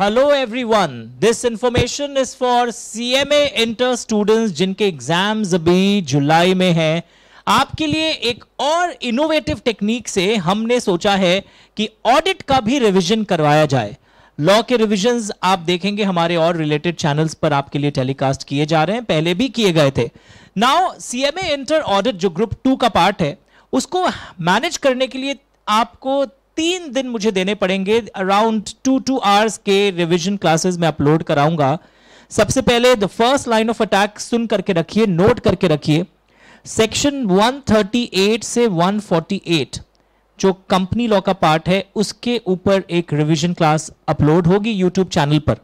hello everyone this information is for CMA inter students exams एग्जाम्स अभी जुलाई में हैं आपके लिए एक और इनोवेटिव टेक्निक से हमने सोचा है कि ऑडिट का भी रिवीजन करवाया जाए लॉ के रिविजन आप देखेंगे हमारे और रिलेटेड चैनल्स पर आपके लिए टेलीकास्ट किए जा रहे हैं पहले भी किए गए थे नाउ सीएमए इंटर ऑडिट जो ग्रुप टू का पार्ट है उसको मैनेज करने के लिए आपको तीन दिन मुझे देने पड़ेंगे अराउंड टू टू आवर्स के रिविजन क्लासेस में अपलोड कराऊंगा सबसे पहले the first line of attack सुन करके रखिए नोट करके रखिए सेक्शन 138 से 148 जो कंपनी लॉ का पार्ट है उसके ऊपर एक रिवीजन क्लास अपलोड होगी यूट्यूब चैनल पर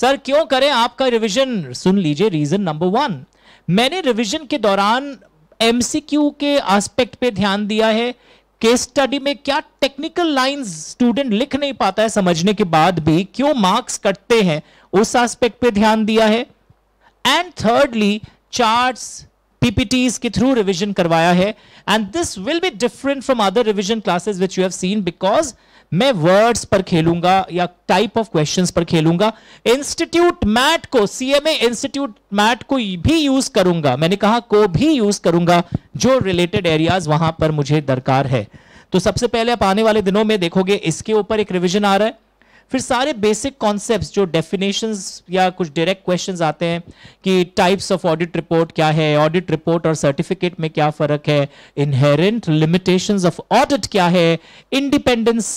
सर क्यों करें आपका रिवीजन सुन लीजिए रीजन नंबर वन मैंने रिवीजन के दौरान एमसीक्यू के एस्पेक्ट पे ध्यान दिया है केस स्टडी में क्या टेक्निकल लाइंस स्टूडेंट लिख नहीं पाता है समझने के बाद भी क्यों मार्क्स कटते हैं उस एस्पेक्ट पे ध्यान दिया है एंड थर्डली चार्ट्स पीपीटीज के थ्रू रिवीजन करवाया है and this will be different from other revision classes which you have seen because मैं वर्ड्स पर खेलूंगा या टाइप ऑफ क्वेश्चंस पर खेलूंगा इंस्टीट्यूट मैट को सीएमए इंस्टीट्यूट मैट को भी यूज करूंगा मैंने कहा को भी यूज करूंगा जो रिलेटेड एरियाज वहां पर मुझे दरकार है तो सबसे पहले आप आने वाले दिनों में देखोगे इसके ऊपर एक रिविजन आ रहा है फिर सारे बेसिक कॉन्सेप्ट्स जो डेफिनेशन या कुछ डायरेक्ट क्वेश्चन आते हैं कि टाइप्स ऑफ ऑडिट रिपोर्ट क्या है ऑडिट रिपोर्ट और सर्टिफिकेट में क्या फ़र्क है इनहेरेंट लिमिटेशन ऑफ ऑडिट क्या है इंडिपेंडेंस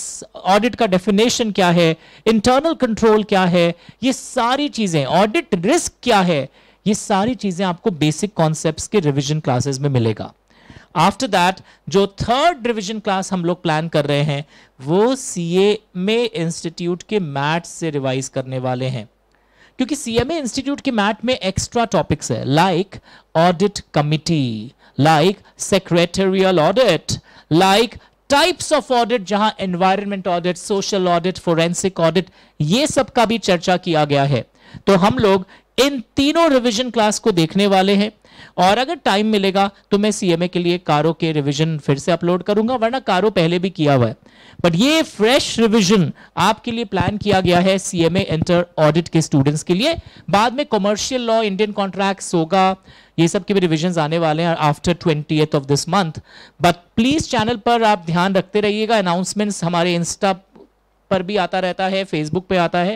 ऑडिट का डेफिनेशन क्या है इंटरनल कंट्रोल क्या है ये सारी चीज़ें ऑडिट रिस्क क्या है ये सारी चीज़ें आपको बेसिक कॉन्सेप्ट के रिविजन क्लासेज में मिलेगा आफ्टर दैट जो थर्ड रिविजन क्लास हम लोग प्लान कर रहे हैं वो सीए में इंस्टीट्यूट के मैट से रिवाइज करने वाले हैं क्योंकि सीएमए इंस्टीट्यूट के मैट में एक्स्ट्रा टॉपिक्स है like audit committee like secretarial audit like types of audit जहां environment audit social audit forensic audit ये सब का भी चर्चा किया गया है तो हम लोग इन तीनों रिविजन क्लास को देखने वाले हैं और अगर टाइम मिलेगा तो मैं सीएमए के लिए कारो के रिवीजन फिर से अपलोड करूंगा वरना कारो पहले भी किया हुआ है बट ये फ्रेश रिवीजन आपके लिए प्लान किया गया है सीएमए इंटर ऑडिट के स्टूडेंट्स के लिए बाद में कॉमर्शियल लॉ इंडियन कॉन्ट्रैक्ट होगा ये सब के भी रिविजन आने वाले हैं after twenty of this month but please channel पर आप ध्यान रखते रहिएगा अनाउंसमेंट्स हमारे इंस्टा पर भी आता रहता है फेसबुक पे आता है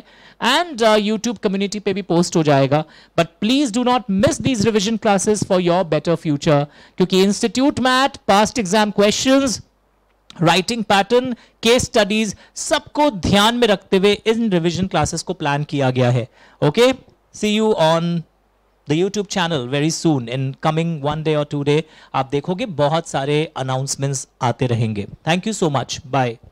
एंड यूट्यूब कम्युनिटी पे भी पोस्ट हो जाएगा but please do not miss these revision classes for your better future क्योंकि institute mat past exam question writing pattern case studies सबको ध्यान में रखते हुए इन रिविजन क्लासेस को प्लान किया गया है okay see you on the YouTube channel very soon in coming one day और टू डे आप देखोगे बहुत सारे अनाउंसमेंट्स आते रहेंगे thank you so much bye